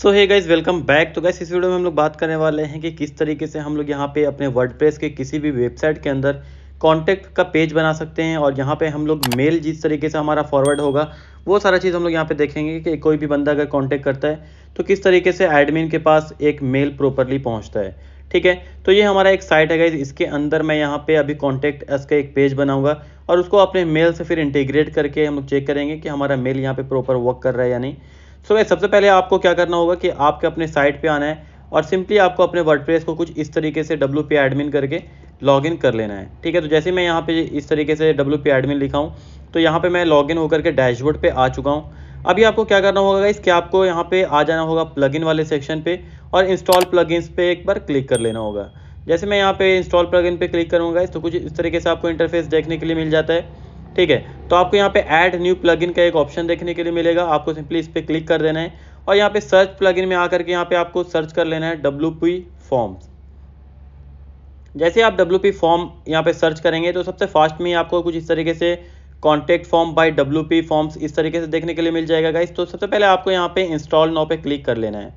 सो hey guys welcome back तो guys इस video में हम लोग बात करने वाले हैं कि किस तरीके से हम लोग यहाँ पे अपने वर्डप्रेस के किसी भी वेबसाइट के अंदर कॉन्टैक्ट का पेज बना सकते हैं और यहाँ पे हम लोग मेल जिस तरीके से हमारा फॉरवर्ड होगा वो सारा चीज़ हम लोग यहाँ पे देखेंगे कि कोई भी बंदा अगर कॉन्टैक्ट करता है तो किस तरीके से एडमिन के पास एक मेल प्रॉपरली पहुँचता है ठीक है तो ये हमारा एक साइट है गाइज इसके अंदर मैं यहाँ पे अभी कॉन्टैक्ट एस का एक पेज बनाऊंगा और उसको अपने मेल से फिर इंटीग्रेट करके हम लोग चेक करेंगे कि हमारा मेल यहाँ पे प्रॉपर वर्क कर रहा है या नहीं सो भाई सबसे पहले आपको क्या करना होगा कि आपके अपने साइट पे आना है और सिंपली आपको अपने वर्डप्रेस को कुछ इस तरीके से डब्ल्यू पी एडमिन करके लॉगिन कर लेना है ठीक है तो जैसे मैं यहाँ पे इस तरीके से डब्ल्यू पी एडमिन लिखा हूँ तो यहाँ पे मैं लॉगिन होकर के डैशबोर्ड पे आ चुका हूँ अभी आपको क्या करना होगा इसके आपको यहाँ पे आ जाना होगा प्लगइन वाले सेक्शन पे और इंस्टॉल प्लगइन्स पे एक बार क्लिक कर लेना होगा जैसे मैं यहाँ पे इंस्टॉल प्लगइन पे क्लिक करूँगा तो कुछ इस तरीके से आपको इंटरफेस देखने के लिए मिल जाता है ठीक है तो आपको यहाँ पे ऐड न्यू प्लगइन का एक ऑप्शन देखने के लिए मिलेगा आपको सिंपली इस पर क्लिक कर देना है और यहाँ पे सर्च प्लगइन में आकर के यहाँ पे आपको सर्च कर लेना है डब्ल्यू पी फॉर्म्स जैसे आप डब्ल्यू पी फॉर्म यहाँ पे सर्च करेंगे तो सबसे फास्ट में आपको कुछ इस तरीके से contact form by W P forms इस तरीके से देखने के लिए मिल जाएगा गाइस तो सबसे पहले आपको यहाँ पे इंस्टॉल नाउ पे क्लिक कर लेना है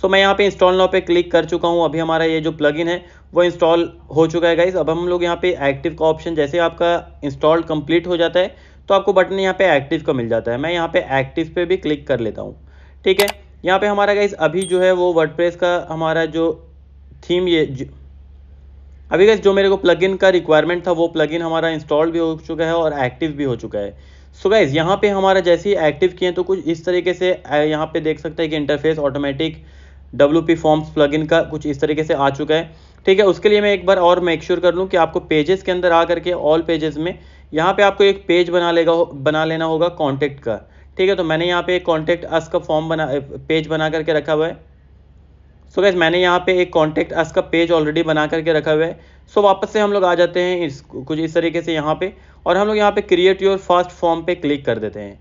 सो मैं यहाँ पे इंस्टॉल नाउ पे क्लिक कर चुका हूँ अभी हमारा ये जो प्लगइन है वो इंस्टॉल हो चुका है गाइज अब हम लोग यहाँ पे एक्टिव का ऑप्शन जैसे आपका इंस्टॉल कंप्लीट हो जाता है तो आपको बटन यहाँ पे एक्टिव का मिल जाता है मैं यहाँ पे एक्टिव पे भी क्लिक कर लेता हूँ ठीक है यहाँ पे हमारा गाइज अभी जो है वो वर्डप्रेस का हमारा जो थीम ये ज... अभी गाइज जो मेरे को प्लग का रिक्वायरमेंट था वो प्लग हमारा इंस्टॉल भी हो चुका है और एक्टिव भी हो चुका है सो गाइज यहाँ पे हमारा जैसे ही एक्टिव किए तो कुछ इस तरीके से यहाँ पे देख सकते हैं कि interface automatic W P forms इन का कुछ इस तरीके से आ चुका है ठीक है उसके लिए मैं एक बार और मेक श्योर sure कर लूँ कि आपको पेजेस के अंदर आ करके ऑल पेजेस में यहाँ पे आपको एक पेज बना लेगा बना लेना होगा कॉन्टैक्ट का ठीक है तो मैंने यहाँ पे एक कॉन्टैक्ट अस का फॉर्म बना पेज बना करके रखा हुआ है सो so गैस मैंने यहाँ पे एक कॉन्टैक्ट अस का पेज ऑलरेडी बना करके रखा हुआ है सो so, वापस से हम लोग आ जाते हैं इस कुछ इस तरीके से यहाँ पे और हम लोग यहाँ पे क्रिएट योर फर्स्ट फॉर्म पे क्लिक कर देते हैं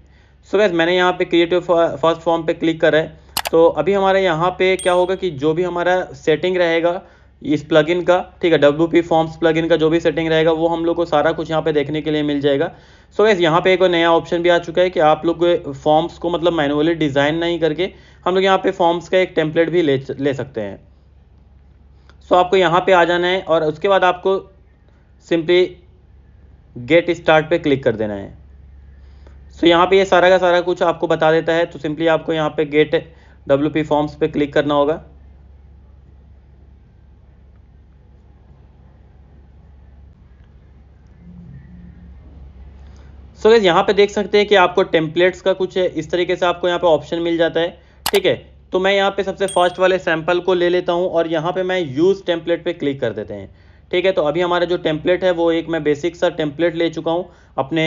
सो so, गैस मैंने यहाँ पे क्रिएट योर फर्स्ट फॉर्म पे क्लिक करा है तो अभी हमारे यहाँ पे क्या होगा कि जो भी हमारा सेटिंग रहेगा इस प्लगइन का ठीक है डब्ल्यू पी फॉर्म्स प्लग का जो भी सेटिंग रहेगा वो हम लोग को सारा कुछ यहाँ पे देखने के लिए मिल जाएगा सो so गैस यहाँ पे एक नया ऑप्शन भी आ चुका है कि आप लोग फॉर्म्स को मतलब मैनुअली डिज़ाइन नहीं करके हम लोग यहाँ पे फॉर्म्स का एक टेम्पलेट भी ले ले सकते हैं सो so आपको यहाँ पे आ जाना है और उसके बाद आपको सिंपली गेट स्टार्ट पे क्लिक कर देना है सो so यहाँ पे ये सारा का सारा कुछ आपको बता देता है तो सिंपली आपको यहाँ पे गेट डब्ल्यू पी फॉर्म्स पे क्लिक करना होगा सो so यहाँ पे देख सकते हैं कि आपको टेम्पलेट्स का कुछ है इस तरीके से आपको यहाँ पे ऑप्शन मिल जाता है ठीक है तो मैं यहाँ पे सबसे फर्स्ट वाले सैंपल को ले लेता हूँ और यहाँ पे मैं यूज़ टेम्पलेट पे क्लिक कर देते हैं ठीक है तो अभी हमारा जो टेम्पलेट है वो एक मैं बेसिक सा टेम्पलेट ले चुका हूँ अपने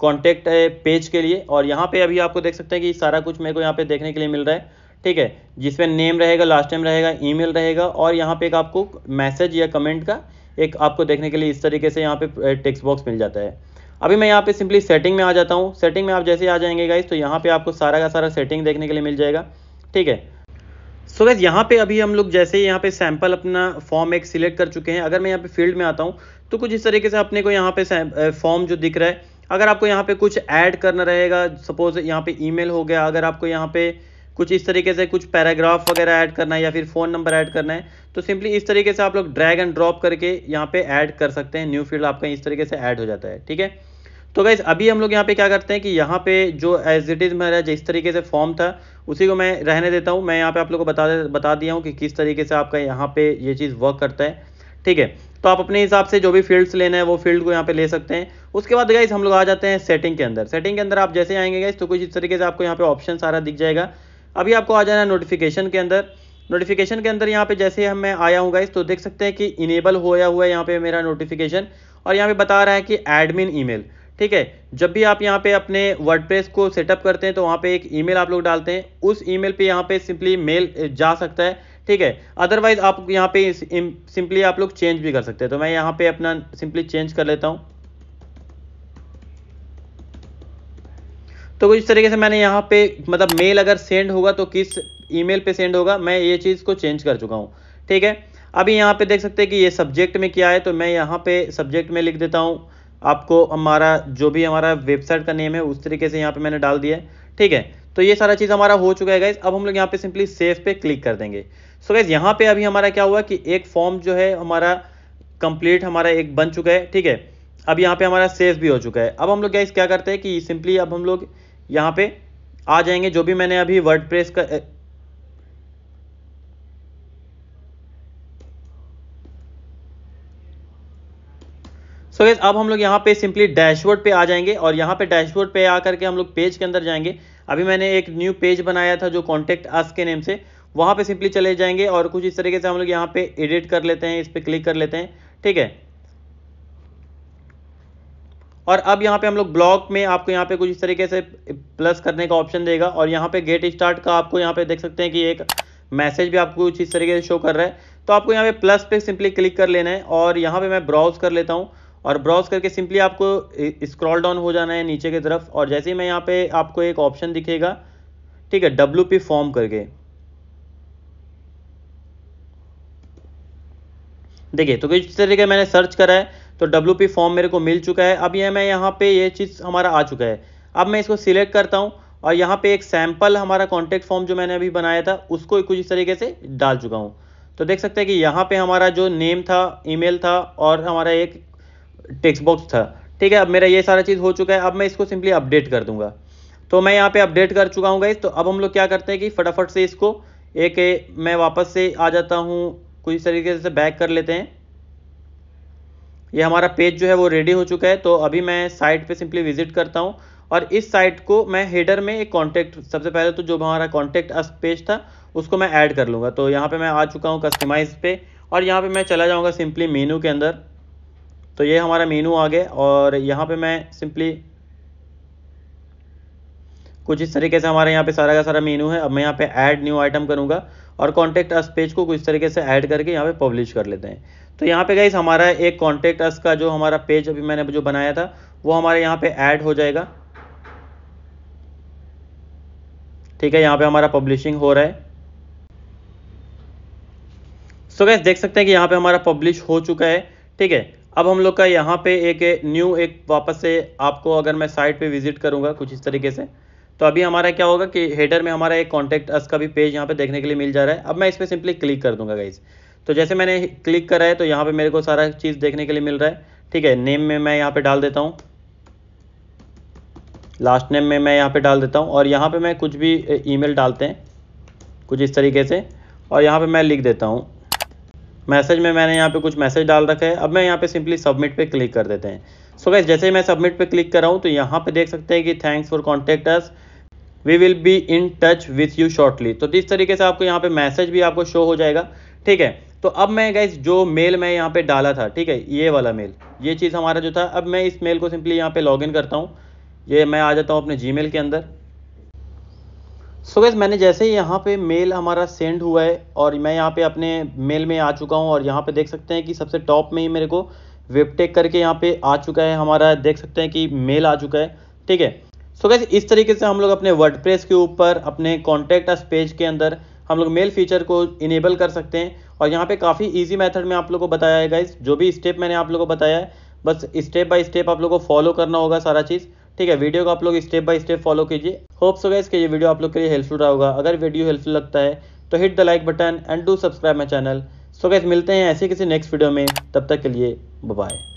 कॉन्टैक्ट पेज के लिए और यहाँ पे अभी आपको देख सकते हैं कि सारा कुछ मेरे को यहाँ पे देखने के लिए मिल रहा है ठीक है जिसमें नेम रहेगा लास्ट टाइम रहेगा ईमेल रहेगा और यहाँ पे एक आपको मैसेज या कमेंट का एक आपको देखने के लिए इस तरीके से यहाँ पे टेक्स्ट बॉक्स मिल जाता है अभी मैं यहाँ पे सिंपली सेटिंग में आ जाता हूँ सेटिंग में आप जैसे आ जाएंगे गाइज तो यहाँ पे आपको सारा का सारा सेटिंग देखने के लिए मिल जाएगा ठीक है सो गैस यहाँ पे अभी हम लोग जैसे यहाँ पे सैंपल अपना फॉर्म एक सिलेक्ट कर चुके हैं अगर मैं यहाँ पे फील्ड में आता हूँ तो कुछ इस तरीके से अपने को यहाँ पे फॉर्म जो दिख रहा है अगर आपको यहाँ पे कुछ ऐड करना रहेगा सपोज यहाँ पे ईमेल हो गया अगर आपको यहाँ पे कुछ इस तरीके से कुछ पैराग्राफ वगैरह ऐड करना है या फिर फ़ोन नंबर ऐड करना है तो सिंपली इस तरीके से आप लोग ड्रैग एंड ड्रॉप करके यहाँ पे ऐड कर सकते हैं न्यू फील्ड आपका इस तरीके से ऐड हो जाता है ठीक है तो गाइज अभी हम लोग यहाँ पे क्या करते हैं कि यहाँ पे जो एज इट इज़ मेरा जिस तरीके से फॉर्म था उसी को मैं रहने देता हूँ मैं यहाँ पे आप लोग को बता बता दिया हूँ कि किस तरीके से आपका यहाँ पे ये चीज़ वर्क करता है ठीक है तो आप अपने हिसाब से जो भी फील्ड्स लेना है वो फील्ड को यहाँ पे ले सकते हैं उसके बाद गाइज हम लोग आ जाते हैं सेटिंग के अंदर सेटिंग के अंदर आप जैसे आएंगे गाइज तो कुछ इस तरीके से आपको यहाँ पे ऑप्शन सारा दिख जाएगा अभी आपको आ जाना है नोटिफिकेशन के अंदर नोटिफिकेशन के अंदर यहाँ पे जैसे हम मैं आया हूँ गाइज तो देख सकते हैं कि इनेबल होया हुआ है यहाँ पे मेरा नोटिफिकेशन और यहाँ पे बता रहा है कि एडमिन ईमेल ठीक है जब भी आप यहाँ पे अपने वर्डप्रेस को सेटअप करते हैं तो वहाँ पे एक ईमेल आप लोग डालते हैं उस ईमेल पे यहाँ पे सिंपली मेल जा सकता है ठीक है अदरवाइज आप यहाँ पे सिंपली आप लोग चेंज भी कर सकते हैं तो मैं यहाँ पे अपना सिंपली चेंज कर लेता हूँ तो कुछ इस तरीके से मैंने यहाँ पे मतलब मेल अगर सेंड होगा तो किस ईमेल पे सेंड होगा मैं ये चीज़ को चेंज कर चुका हूँ ठीक है अभी यहाँ पे देख सकते हैं कि ये सब्जेक्ट में क्या है तो मैं यहाँ पे सब्जेक्ट में लिख देता हूँ आपको हमारा जो भी हमारा वेबसाइट का नेम है उस तरीके से यहाँ पे मैंने डाल दिया है ठीक है तो ये सारा चीज़ हमारा हो चुका है गाइज अब हम लोग यहाँ पे सिंपली सेफ पे क्लिक कर देंगे सो गाइज यहाँ पे अभी हमारा क्या हुआ कि एक फॉर्म जो है हमारा कंप्लीट हमारा एक बन चुका है ठीक है अब यहाँ पे हमारा सेफ भी हो चुका है अब हम लोग गाइज क्या करते हैं कि सिंपली अब हम लोग यहाँ पे आ जाएंगे जो भी मैंने अभी वर्ड का सो गैस अब हम लोग यहाँ पे सिंपली डैशबोर्ड पे आ जाएंगे और यहाँ पे डैशबोर्ड पे आकर के हम लोग पेज के अंदर जाएंगे अभी मैंने एक न्यू पेज बनाया था जो कॉन्टेक्ट अस के नेम से वहाँ पे सिंपली चले जाएंगे और कुछ इस तरीके से हम लोग यहाँ पे एडिट कर लेते हैं इस पर क्लिक कर लेते हैं ठीक है और अब यहाँ पे हम लोग ब्लॉक में आपको यहाँ पे कुछ इस तरीके से प्लस करने का ऑप्शन देगा और यहाँ पे गेट स्टार्ट का आपको यहाँ पे देख सकते हैं कि एक मैसेज भी आपको कुछ इस तरीके से शो कर रहा है तो आपको यहाँ पे प्लस पे सिंपली क्लिक कर लेना है और यहाँ पे मैं ब्राउज कर लेता हूँ और ब्राउज करके सिंपली आपको स्क्रॉल डाउन हो जाना है नीचे की तरफ और जैसे ही मैं यहाँ पे आपको एक ऑप्शन दिखेगा ठीक है डब्ल्यू पी फॉर्म करके देखिए तो किस तरीके मैंने सर्च करा है तो डब्ल्यू पी फॉर्म मेरे को मिल चुका है अब यह मैं यहाँ पे ये चीज़ हमारा आ चुका है अब मैं इसको सिलेक्ट करता हूँ और यहाँ पे एक सैंपल हमारा कॉन्टैक्ट फॉर्म जो मैंने अभी बनाया था उसको कुछ इस तरीके से डाल चुका हूँ तो देख सकते हैं कि यहाँ पे हमारा जो नेम था ईमेल था और हमारा एक टेक्स्ट बॉक्स था ठीक है अब मेरा ये सारा चीज़ हो चुका है अब मैं इसको सिंपली अपडेट कर दूंगा तो मैं यहाँ पे अपडेट कर चुका हूँ गाइज तो अब हम लोग क्या करते हैं कि फटाफट से इसको एक मैं वापस से आ जाता हूँ कुछ तरीके से बैक कर लेते हैं ये हमारा पेज जो है वो रेडी हो चुका है तो अभी मैं साइट पे सिंपली विजिट करता हूँ और इस साइट को मैं हेडर में एक कॉन्टैक्ट सबसे पहले तो जो हमारा कॉन्टैक्ट अस पेज था उसको मैं ऐड कर लूँगा तो यहाँ पे मैं आ चुका हूँ कस्टमाइज पे और यहाँ पे मैं चला जाऊँगा सिंपली मेनू के अंदर तो ये हमारा मेनू आ गया और यहाँ पे मैं सिंपली कुछ इस तरीके से हमारे यहाँ पे सारा का सारा मेनू है अब मैं यहाँ पे ऐड न्यू आइटम करूँगा और कॉन्टेक्ट अस पेज को कुछ इस तरीके से ऐड करके यहाँ पे पब्लिश कर लेते हैं तो यहाँ पे गई हमारा एक कॉन्टेक्ट अस का जो हमारा पेज अभी मैंने जो बनाया था वो हमारे यहाँ पे ऐड हो जाएगा ठीक है यहाँ पे हमारा पब्लिशिंग हो रहा है सो so गैस देख सकते हैं कि यहाँ पे हमारा पब्लिश हो चुका है ठीक है अब हम लोग का यहाँ पे एक न्यू एक वापस से आपको अगर मैं साइट पे विजिट करूँगा कुछ इस तरीके से तो अभी हमारा क्या होगा कि हेडर में हमारा एक कॉन्टैक्ट अस का भी पेज यहाँ पे देखने के लिए मिल जा रहा है अब मैं इस पर सिंपली क्लिक कर दूंगा गाइज तो जैसे मैंने क्लिक करा है तो यहाँ पे मेरे को सारा चीज़ देखने के लिए मिल रहा है ठीक है नेम में मैं यहाँ पे डाल देता हूँ लास्ट नेम में मैं यहाँ पे डाल देता हूँ और यहाँ पे मैं कुछ भी ईमेल डालते हैं कुछ इस तरीके से और यहाँ पे मैं लिख देता हूँ मैसेज में मैंने यहाँ पे कुछ मैसेज डाल रखा है अब मैं यहाँ पे सिंपली सबमिट पे क्लिक कर देते हैं सो so गैस जैसे ही मैं सबमिट पे क्लिक कर रहा हूँ तो यहाँ पे देख सकते हैं कि thanks for contact us we will be in touch with you shortly तो इस तरीके से आपको यहाँ पे मैसेज भी आपको शो हो जाएगा ठीक है तो अब मैं गैस जो मेल मैं यहाँ पे डाला था ठीक है ये वाला मेल ये चीज़ हमारा जो था अब मैं इस मेल को सिंपली यहाँ पे लॉग करता हूँ ये मैं आ जाता हूँ अपने जी के अंदर सो so गैस मैंने जैसे ही यहाँ पे मेल हमारा सेंड हुआ है और मैं यहाँ पे अपने मेल में आ चुका हूँ और यहाँ पे देख सकते हैं कि सबसे टॉप में ही मेरे को वेबटेक करके यहाँ पे आ चुका है हमारा देख सकते हैं कि मेल आ चुका है ठीक है सो गैस इस तरीके से हम लोग अपने वर्ड के ऊपर अपने कॉन्टैक्ट अस पेज के अंदर हम लोग मेल फीचर को इनेबल कर सकते हैं और यहाँ पे काफ़ी ईजी मैथड में आप लोग को बताया है गाइज जो भी स्टेप मैंने आप लोग को बताया है बस स्टेप बाय स्टेप आप लोग को फॉलो करना होगा सारा चीज़ ठीक है वीडियो को आप लोग स्टेप बाय स्टेप फॉलो कीजिए होप सो गैस कि ये वीडियो आप लोग के लिए हेल्पफुल रहा होगा अगर वीडियो हेल्पफुल लगता है तो hit the like button and do subscribe my channel so guys मिलते हैं ऐसे किसी नेक्स्ट वीडियो में तब तक के लिए बाय